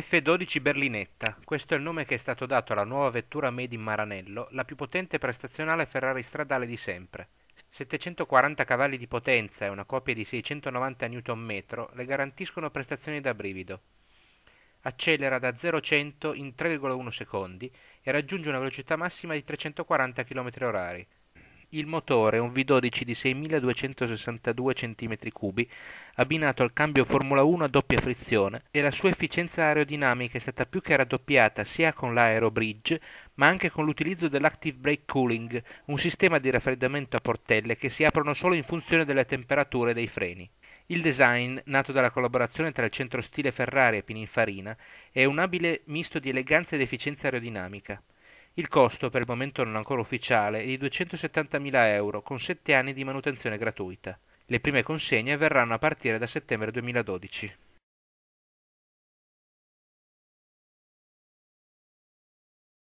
F12 Berlinetta, questo è il nome che è stato dato alla nuova vettura made in Maranello, la più potente e prestazionale Ferrari stradale di sempre. 740 cavalli di potenza e una coppia di 690 Nm le garantiscono prestazioni da brivido. Accelera da 0 a 100 in 3,1 secondi e raggiunge una velocità massima di 340 km h il motore è un V12 di 6.262 cm3, abbinato al cambio Formula 1 a doppia frizione, e la sua efficienza aerodinamica è stata più che raddoppiata sia con l'aerobridge, ma anche con l'utilizzo dell'Active Brake Cooling, un sistema di raffreddamento a portelle che si aprono solo in funzione delle temperature dei freni. Il design, nato dalla collaborazione tra il centro stile Ferrari e Pininfarina, è un abile misto di eleganza ed efficienza aerodinamica. Il costo, per il momento non ancora ufficiale, è di 270.000 euro, con 7 anni di manutenzione gratuita. Le prime consegne verranno a partire da settembre 2012.